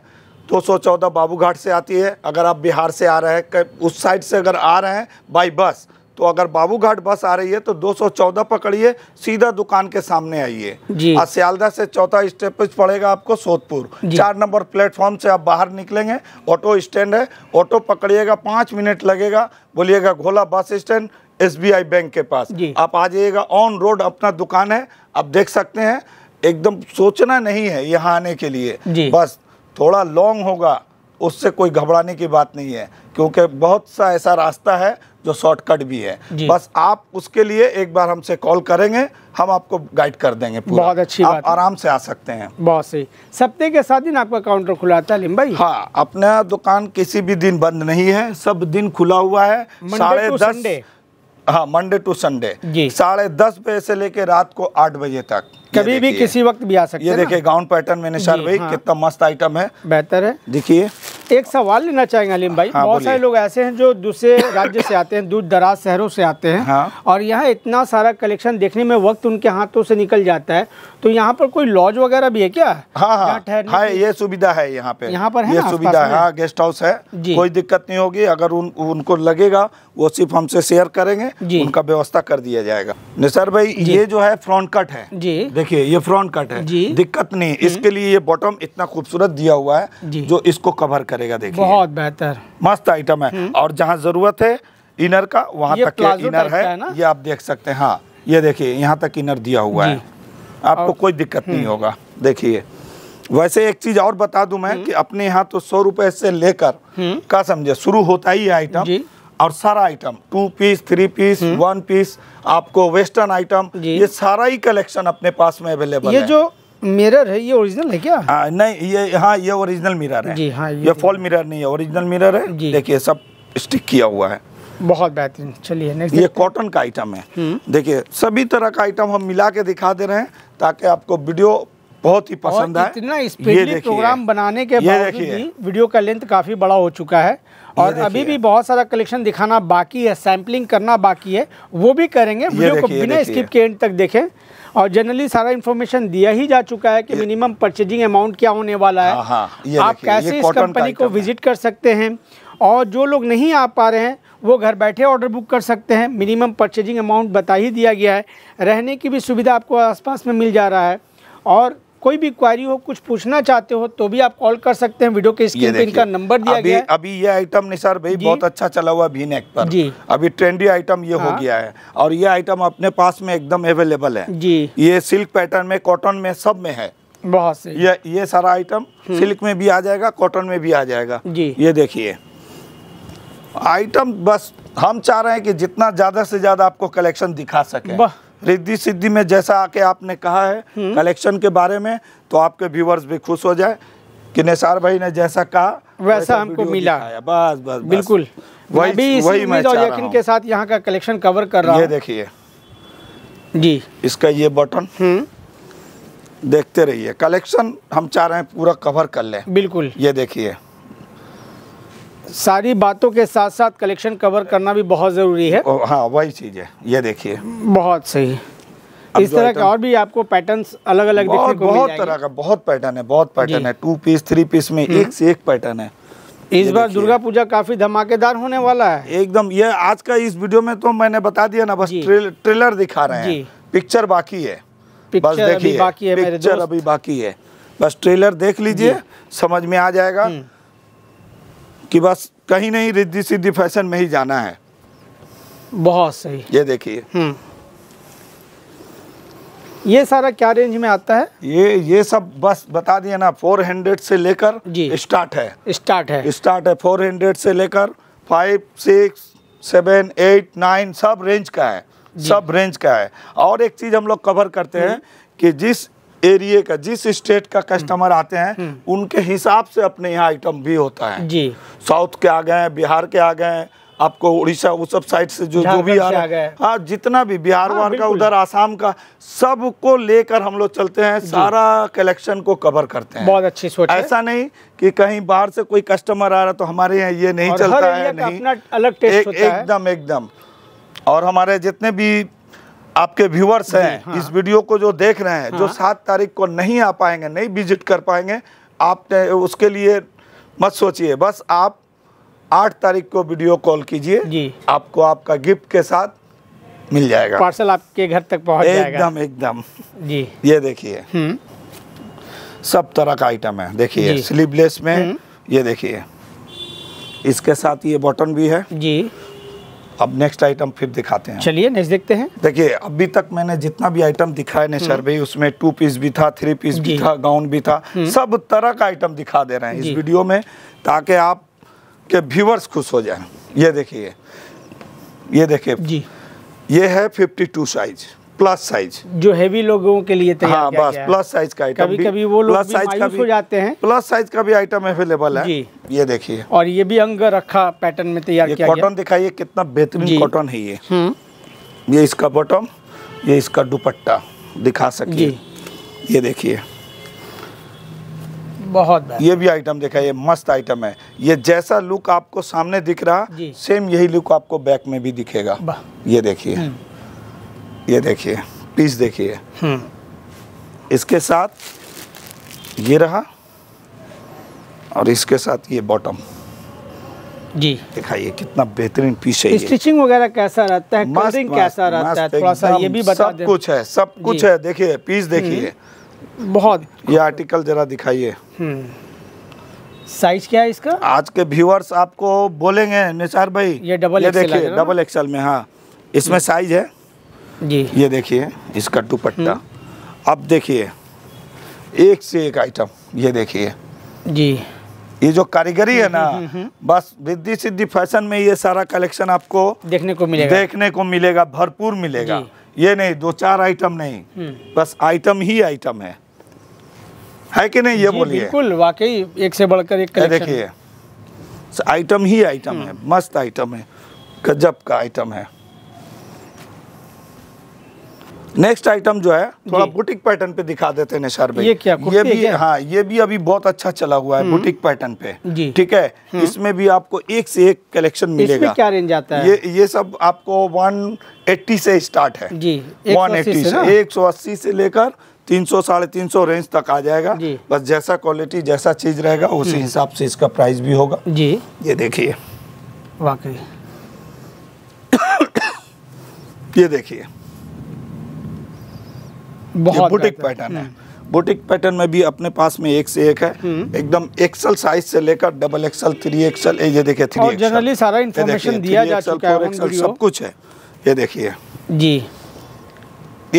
दो सौ चौदह बाबू से आती है अगर आप बिहार से आ रहे हैं उस साइड से अगर आ रहे हैं बाई बस तो अगर बाबूघाट बस आ रही है तो 214 पकड़िए सीधा दुकान के सामने आइए सियालदा से चौथा स्टेप पड़ेगा आपको सोदपुर चार नंबर प्लेटफॉर्म से आप बाहर निकलेंगे ऑटो स्टैंड है ऑटो पकड़िएगा पाँच मिनट लगेगा बोलिएगा घोला बस स्टैंड एसबीआई बैंक के पास आप आ जाइएगा ऑन रोड अपना दुकान है आप देख सकते हैं एकदम सोचना नहीं है यहाँ आने के लिए बस थोड़ा लॉन्ग होगा उससे कोई घबराने की बात नहीं है क्योंकि बहुत सा ऐसा रास्ता है जो शॉर्टकट भी है बस आप उसके लिए एक बार हमसे कॉल करेंगे हम आपको गाइड कर देंगे पूरा। बहुत अच्छी आप आराम से आ सकते हैं बहुत सही सप्ते के साथ दिन आपका काउंटर खुला था है भाई हाँ अपना दुकान किसी भी दिन बंद नहीं है सब दिन खुला हुआ है साढ़े दस हाँ मंडे टू संडे साढ़े दस बजे से लेके रात को आठ बजे तक कभी भी किसी वक्त भी आ सकते ये देखिए गाउन पैटर्न में निशान भाई हाँ। कितना मस्त आइटम है बेहतर है देखिए एक सवाल लेना चाहेंगे अलीम भाई हाँ, बहुत सारे लोग ऐसे हैं जो दूसरे राज्य से आते हैं दूर दराज शहरों से आते हैं हाँ। और यहाँ इतना सारा कलेक्शन देखने में वक्त उनके हाथों से निकल जाता है तो यहाँ पर कोई लॉज वगैरह भी है क्या हाँ हाँ, हाँ ये सुविधा है यहाँ पे यहाँ पर है सुविधा है गेस्ट हाउस है कोई दिक्कत नहीं होगी अगर उनको लगेगा वो सिर्फ हमसे शेयर करेंगे उनका व्यवस्था कर दिया जाएगा निसर भाई ये जो है फ्रंट कट है जी देखिए ये फ्रंट कट है दिक्कत नहीं हम्म। इसके लिए ये बॉटम इतना खूबसूरत दिया हुआ है जो इसको कवर करेगा देखिए बहुत बेहतर मस्त आइटम है हम्म। और जहाँ जरूरत है इनर का वहाँ तक इनर है, है ये आप देख सकते हैं हाँ ये देखिए यहाँ तक इनर दिया हुआ है आपको कोई दिक्कत नहीं हम्म। होगा देखिए वैसे एक चीज और बता दूं मैं कि अपने यहाँ तो सौ रुपए से लेकर का समझे शुरू होता ही आइटम और सारा item two piece three piece one piece आपको वेस्टर्न आइटम ये सारा ही कलेक्शन अपने पास में अवेलेबल ये जो मिरर है ये ओरिजिनल है क्या आ, हाँ, नहीं ये हाँ ये ओरिजिनल मिरर है जी हाँ ये, ये फॉल तो- मिरर नहीं है ओरिजिनल मिरर है देखिए सब स्टिक किया हुआ है बहुत बेहतरीन चलिए नेक्स्ट ये कॉटन का आइटम है हम्म। देखिए सभी तरह का आइटम हम मिला के दिखा दे रहे हैं ताकि आपको वीडियो बहुत ही पसंद है इतना स्पेशली प्रोग्राम बनाने के बाद वीडियो का लेंथ काफी बड़ा हो चुका है और अभी भी बहुत सारा कलेक्शन दिखाना बाकी है सैम्पलिंग करना बाकी है वो भी करेंगे वीडियो को बिना स्किप के एंड तक देखें और जनरली सारा इन्फॉर्मेशन दिया ही जा चुका है कि मिनिमम परचेजिंग अमाउंट क्या होने वाला है हाँ, हाँ, आप कैसे इस कंपनी को विजिट कर सकते हैं और जो लोग नहीं आ पा रहे हैं वो घर बैठे ऑर्डर बुक कर सकते हैं मिनिमम परचेजिंग अमाउंट बता ही दिया गया है रहने की भी सुविधा आपको आसपास में मिल जा रहा है और कोई भी क्वारी हो कुछ पूछना चाहते हो तो भी आप कॉल कर सकते हैं वीडियो के स्क्रीन पे इनका नंबर दिया अभी, गया है अभी ये आइटम निसार भाई बहुत अच्छा चला हुआ भी नेक पर जी अभी ट्रेंडी आइटम ये हाँ। हो गया है और ये आइटम अपने पास में एकदम अवेलेबल है जी ये सिल्क पैटर्न में कॉटन में सब में है बहुत से ये ये सारा आइटम हम्म। सिल्क में भी आ जाएगा कॉटन में भी आ जाएगा जी ये देखिए आइटम बस हम चाह रहे हैं कि जितना ज़्यादा से ज़्यादा आपको कलेक्शन दिखा सकें रिद्धि सिद्धि में जैसा आके आपने कहा है हम्म। कलेक्शन के बारे में तो आपके व्यूवर्स भी खुश हो जाए कि निसार भाई ने जैसा कहा वैसा हमको मिला बस बस बिल्कुल वही भी वही मैं के साथ यहाँ का कलेक्शन कवर कर रहा हूँ ये देखिए जी इसका ये बटन हम्म। देखते रहिए कलेक्शन हम चाह रहे हैं पूरा कवर कर लें बिल्कुल ये देखिए सारी बातों के साथ साथ कलेक्शन कवर करना भी बहुत ज़रूरी है ओ, हाँ वही चीज़ है ये देखिए बहुत सही इस तरह का और भी आपको पैटर्न्स अलग अलग बहुत, देखने को बहुत तरह का बहुत पैटर्न है बहुत पैटर्न है टू पीस थ्री पीस में हम्म। एक से एक पैटर्न है इस बार दुर्गा पूजा काफी धमाकेदार होने वाला है एकदम ये आज का इस वीडियो में तो मैंने बता दिया ना बस ट्रेलर दिखा रहे हैं पिक्चर बाकी है बस देखिए पिक्चर अभी बाकी है बस ट्रेलर देख लीजिए समझ में आ जाएगा हम्म। कि बस कहीं नहीं रिद्धि सिद्धि फैशन में ही जाना है बहुत सही ये देखिए हम्म। ये सारा क्या रेंज में आता है ये ये सब बस बता दिया ना 400 से लेकर स्टार्ट है स्टार्ट है स्टार्ट है 400 से लेकर five six seven eight nine सब रेंज का है सब रेंज का है और एक चीज़ हम लोग कवर करते हम्म। हैं कि जिस एरिए का जिस स्टेट का कस्टमर हम्म। आते हैं हम्म। उनके हिसाब से अपने यहाँ आइटम भी होता है जी साउथ के आ गए हैं बिहार के आ गए हैं आपको उड़ीसा वो सब साइड से जो जो भी आ रहा है हाँ जितना भी बिहार हाँ, वार का उधर आसाम का सबको लेकर हम लोग चलते हैं सारा कलेक्शन को कवर करते हैं बहुत अच्छी सोच ऐसा नहीं कि कहीं बाहर से कोई कस्टमर आ रहा तो हमारे यहाँ ये नहीं चलता है नहीं अलग एकदम एकदम और हमारे जितने भी आपके व्यूअर्स हैं हाँ। इस वीडियो को जो देख रहे हैं हाँ। जो सात तारीख को नहीं आ पाएंगे नहीं विजिट कर पाएंगे आपने उसके लिए मत सोचिए बस आप आठ तारीख को वीडियो कॉल कीजिए आपको आपका गिफ्ट के साथ मिल जाएगा पार्सल आपके घर तक पहुंच एक जाएगा एकदम एकदम जी ये देखिए हम्म। सब तरह का आइटम है देखिए स्लीवलेस में हम्म। ये देखिए इसके साथ ये बटन भी है जी अब नेक्स्ट आइटम फिर दिखाते हैं चलिए नेक्स्ट देखते हैं देखिए अभी तक मैंने जितना भी आइटम दिखाया सर भाई उसमें टू पीस भी था थ्री पीस भी था गाउन भी था सब तरह का आइटम दिखा दे रहे हैं इस वीडियो में ताकि आप के व्यूवर्स खुश हो जाए ये देखिए ये देखिए जी ये है fifty two size plus size जो हैवी लोगों के लिए हाँ बस प्लस साइज का आइटम कभी कभी वो लोग प्लस साइज का भी जाते हैं प्लस साइज का भी आइटम अवेलेबल है ये देखिए और ये भी अंग रखा पैटर्न में तैयार किया कॉटन दिखाइए कितना बेहतरीन कॉटन है ये हम्म। ये इसका बॉटम ये इसका दुपट्टा दिखा सकिए ये देखिए बहुत ये भी आइटम देखा ये मस्त आइटम है ये जैसा लुक आपको सामने दिख रहा सेम यही लुक आपको बैक में भी दिखेगा ये देखिए हम्म। ये देखिए पीस देखिए हम्म। इसके साथ ये रहा और इसके साथ ये बॉटम जी दिखाइए कितना बेहतरीन पीस है स्टिचिंग वगैरह कैसा रहता है मस्त, कैसा रहता है थोड़ा सा ये भी बता सब कुछ है सब कुछ है देखिए पीस हम्म। देखिए बहुत ये आर्टिकल जरा दिखाइए साइज हम्म। क्या है इसका आज के व्यूअर्स आपको बोलेंगे निसार भाई ये डबल ये देखिए डबल एक्सएल में हाँ इसमें साइज है जी ये देखिए इसका दुपट्टा हम्म। अब देखिए एक से एक आइटम ये देखिए जी ये जो कारीगरी है हम्म, ना हम्म, बस विद्धि सिद्धि फैशन में ये सारा कलेक्शन आपको देखने को मिलेगा देखने को मिलेगा भरपूर मिलेगा ये नहीं दो चार आइटम नहीं बस आइटम ही आइटम है है कि नहीं ये बोलिए बिल्कुल वाकई एक से बढ़कर एक देखिए आइटम ही आइटम है मस्त आइटम है गजब का आइटम है नेक्स्ट आइटम जो है थोड़ा बुटीक पैटर्न पे दिखा देते हैं निशार भाई ये क्या ये भी क्या? हाँ ये भी अभी बहुत अच्छा चला हुआ है बुटीक हम्म। पैटर्न पे ठीक है हम्म। इसमें भी आपको एक से एक कलेक्शन मिलेगा क्या रेंज आता है ये ये सब आपको 180 से स्टार्ट है जी 180 से अस्सी से लेकर तीन सौ साढ़े तीन सौ रेंज तक आ जाएगा बस जैसा क्वालिटी जैसा चीज रहेगा उसी हम्म। हिसाब से इसका प्राइस भी होगा जी ये देखिए वाकई ये देखिए बहुत बुटिक पैटर्न है बुटिक हम्म। पैटर्न में भी अपने पास में एक से एक है हम्म। एकदम एक्सल साइज से लेकर डबल एक्सल थ्री एक्सल ये देखिए थ्री और जनरली सारा इन्फॉर्मेशन दिया जा चुका है एक्सल सब कुछ है ये देखिए जी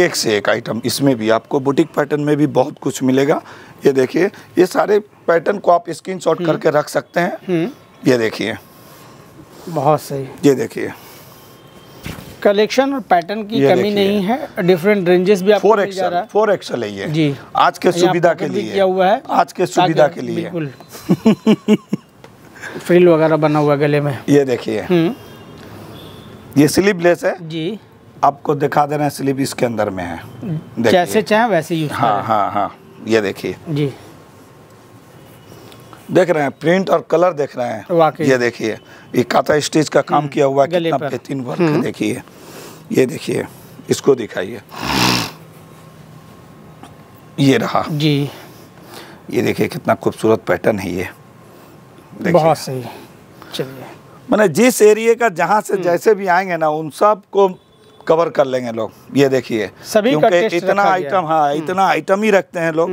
एक से एक आइटम इसमें भी आपको बुटीक पैटर्न में भी बहुत कुछ मिलेगा ये देखिए ये सारे पैटर्न को आप स्क्रीनशॉट हम्म। करके रख सकते हैं ये देखिए बहुत सही ये देखिए कलेक्शन और पैटर्न की कमी नहीं है डिफरेंट रेंजेस भी फोर एक्सल फोर एक्सल है ये जी आज के सुविधा के लिए क्या हुआ है आज के सुविधा के लिए बिल्कुल फ्रिल वगैरह बना हुआ गले में ये देखिए हम्म। ये स्लीवलेस है जी आपको दिखा दे रहे हैं स्लीव इसके अंदर में है हम्म। जैसे चाहे वैसे यूज हाँ हाँ हाँ ये देखिए जी देख रहे हैं प्रिंट और कलर देख रहे हैं ये देखिए ये काता स्टिच का काम किया हुआ कितना बेहतरीन वर्क हम्म। देखिए ये देखिए इसको दिखाइए ये रहा जी ये देखिए कितना खूबसूरत पैटर्न है ये बहुत सही चलिए मैंने जिस एरिया का जहाँ से हम्म। जैसे भी आएंगे ना उन सब को कवर कर लेंगे लोग ये देखिए क्योंकि इतना आइटम हाँ इतना आइटम हम्म। ही रखते हैं लोग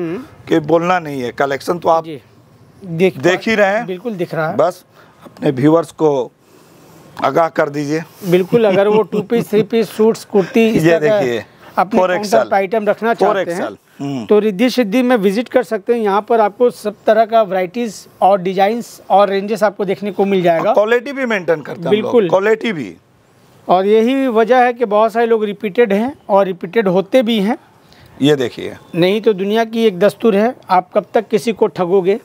कि बोलना नहीं है कलेक्शन तो आप देख देख ही रहे हैं बिल्कुल दिख रहा है बस अपने व्यूअर्स को आगाह कर दीजिए बिल्कुल अगर वो two piece three piece suit kurti देखिए अपने आइटम रखना चाहते हैं हम्म। तो रिद्धि सिद्धि में विजिट कर सकते हैं यहाँ पर आपको सब तरह का वराइटीज और डिजाइन और रेंजेस आपको देखने को मिल जाएगा क्वालिटी भी मेंटेन करते हैं बिल्कुल क्वालिटी भी और यही वजह है कि बहुत सारे लोग रिपीटेड हैं और रिपीटेड होते भी हैं ये देखिए नहीं तो दुनिया की एक दस्तूर है आप कब तक किसी को ठगोगे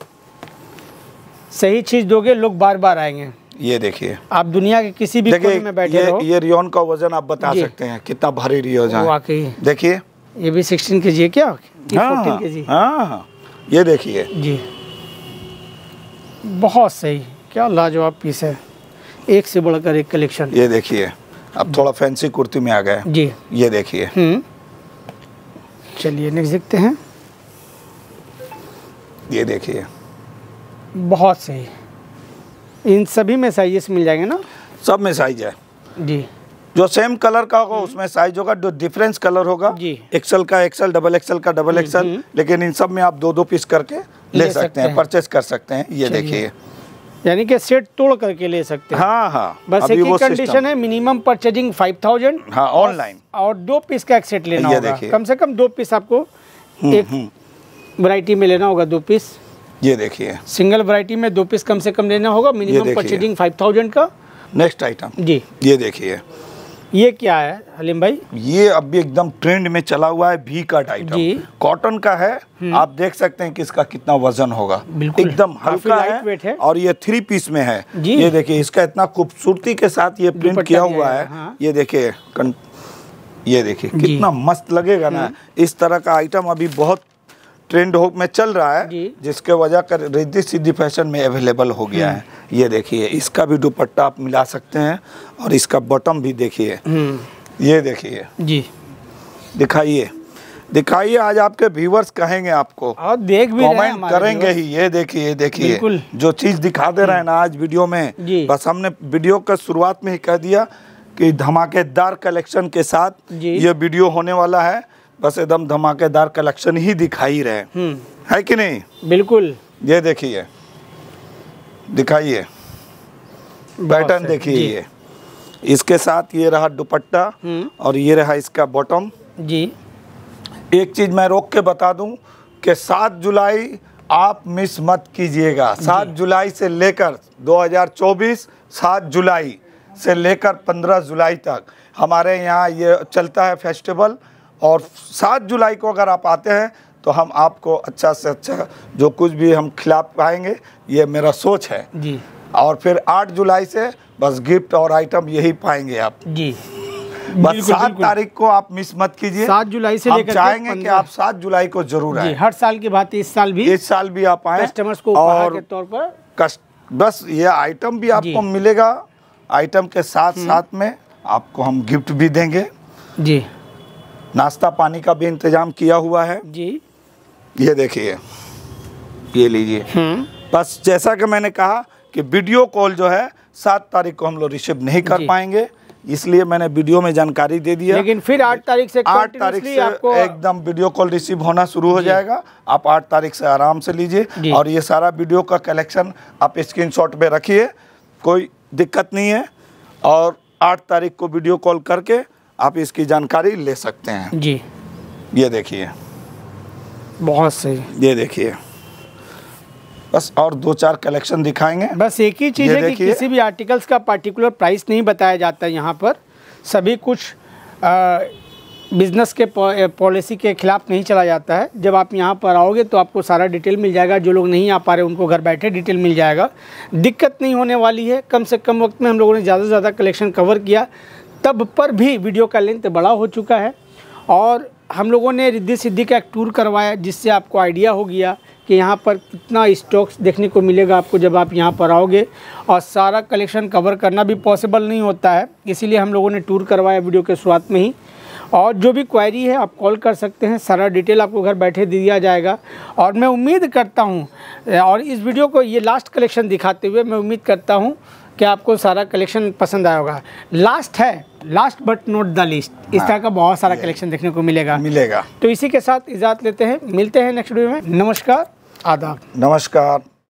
सही चीज़ दोगे लोग बार बार आएंगे ये देखिए आप दुनिया के किसी भी कोने में बैठे ये, ये रियोन का वजन आप बता सकते हैं कितना भारी रियोन है वाकई देखिए ये भी सिक्सटीन के जी है क्या हाँ, हाँ, हाँ। ये देखिए जी बहुत सही क्या लाजवाब पीस है एक से बढ़कर एक कलेक्शन ये देखिए अब थोड़ा फैंसी कुर्ती में आ गए जी ये देखिए हम्म। चलिए नेक्स्ट देखते हैं ये देखिए बहुत सही इन सभी में साइज मिल जाएंगे ना सब में साइज है जी जो सेम कलर का होगा हम्म। उसमें साइज होगा जो डिफरेंस कलर होगा जी एक्सल का एक्सल डबल एक्सल का डबल एक्सल हम्म, हम्म। लेकिन इन सब में आप दो दो पीस करके ले, ले सकते, सकते हैं परचेस कर सकते हैं ये देखिए यानी कि सेट तोड़ करके ले सकते हैं हाँ हाँ बस एक ही कंडीशन है मिनिमम परचेजिंग फाइव थाउजेंड हाँ ऑनलाइन और दो पीस का एक सेट लेना होगा कम से कम दो पीस आपको एक वैरायटी में लेना होगा दो पीस ये देखिए सिंगल वरायटी में दो पीस कम से कम लेना होगा मिनिमम परचेजिंग फाइव थाउजेंड का नेक्स्ट आइटम जी ये देखिए ये क्या है हलीम भाई ये अभी एकदम ट्रेंड में चला हुआ है भी कट आइटम कॉटन का है हम्म। आप देख सकते हैं कि इसका कितना वजन होगा एकदम हल्का है, है और ये थ्री पीस में है ये देखिए इसका इतना खूबसूरती के साथ ये प्रिंट किया हुआ है हाँ। ये देखिए ये देखिए कितना मस्त लगेगा ना हम्म। इस तरह का आइटम अभी बहुत ट्रेंड हो में चल रहा है जिसके वजह कर रिद्धि सिद्धि फैशन में अवेलेबल हो गया हम्म। है ये देखिए इसका भी दुपट्टा आप मिला सकते हैं और इसका बॉटम भी देखिए हम्म। ये देखिए जी दिखाइए दिखाइए आज आपके व्यूवर्स कहेंगे आपको और देख भी हैं करेंगे ही ये देखिए देखिए जो चीज दिखा दे रहे हैं हम्म। ना आज वीडियो में बस हमने वीडियो का शुरुआत में ही कह दिया कि धमाकेदार कलेक्शन के साथ ये वीडियो होने वाला है बस एकदम धमाकेदार कलेक्शन ही दिखाई रहे हम्म। है कि नहीं बिल्कुल ये देखिए दिखाइए पैटर्न देखिए ये इसके साथ ये रहा दुपट्टा हम्म। और ये रहा इसका बॉटम जी एक चीज मैं रोक के बता दूं कि सात जुलाई आप मिस मत कीजिएगा सात जुलाई से लेकर 2024 सात जुलाई से लेकर 15 जुलाई तक हमारे यहाँ ये चलता है फेस्टिवल और सात जुलाई को अगर आप आते हैं तो हम आपको अच्छा से अच्छा जो कुछ भी हम खिला पाएंगे ये मेरा सोच है जी और फिर आठ जुलाई से बस गिफ्ट और आइटम यही पाएंगे आप जी बस सात तारीख को आप मिस मत कीजिए सात जुलाई से लेकर चाहेंगे कि आप सात जुलाई को जरूर आए हर साल की बात इस साल भी इस साल भी आप आए कस्टमर्स को और के तौर पर कस्ट बस ये आइटम भी आपको मिलेगा आइटम के साथ हम्म। साथ में आपको हम गिफ्ट भी देंगे जी नाश्ता पानी का भी इंतजाम किया हुआ है जी ये देखिए ये लीजिए हम्म। बस जैसा कि मैंने कहा कि वीडियो कॉल जो है सात तारीख को हम लोग रिसीव नहीं कर पाएंगे इसलिए मैंने वीडियो में जानकारी दे दिया लेकिन फिर आठ तारीख से आठ तारीख से आपको एकदम वीडियो कॉल रिसीव होना शुरू हो जाएगा आप आठ तारीख से आराम से लीजिए और ये सारा वीडियो का कलेक्शन आप स्क्रीन शॉट रखिए कोई दिक्कत नहीं है और आठ तारीख को वीडियो कॉल करके आप इसकी जानकारी ले सकते हैं जी ये देखिए बहुत सही ये देखिए बस और दो चार कलेक्शन दिखाएंगे बस एक ही चीज़ है कि किसी भी आर्टिकल्स का पार्टिकुलर प्राइस नहीं बताया जाता है यहाँ पर सभी कुछ आ, बिजनेस के पॉलिसी के खिलाफ नहीं चला जाता है जब आप यहाँ पर आओगे तो आपको सारा डिटेल मिल जाएगा जो लोग नहीं आ पा रहे उनको घर बैठे डिटेल मिल जाएगा दिक्कत नहीं होने वाली है कम से कम वक्त में हम लोगों ने ज़्यादा से ज़्यादा कलेक्शन कवर किया तब पर भी वीडियो का लेंथ बड़ा हो चुका है और हम लोगों ने रिद्धि सिद्धि का एक टूर करवाया जिससे आपको आइडिया हो गया कि यहाँ पर कितना स्टॉक्स देखने को मिलेगा आपको जब आप यहाँ पर आओगे और सारा कलेक्शन कवर करना भी पॉसिबल नहीं होता है इसीलिए हम लोगों ने टूर करवाया वीडियो के शुरुआत में ही और जो भी क्वायरी है आप कॉल कर सकते हैं सारा डिटेल आपको घर बैठे दिया जाएगा और मैं उम्मीद करता हूँ और इस वीडियो को ये लास्ट कलेक्शन दिखाते हुए मैं उम्मीद करता हूँ कि आपको सारा कलेक्शन पसंद आया होगा लास्ट है last but not the least इस हाँ। तरह का बहुत सारा कलेक्शन देखने को मिलेगा मिलेगा तो इसी के साथ इजाज़त लेते हैं मिलते हैं नेक्स्ट वीडियो में नमस्कार आदाब नमस्कार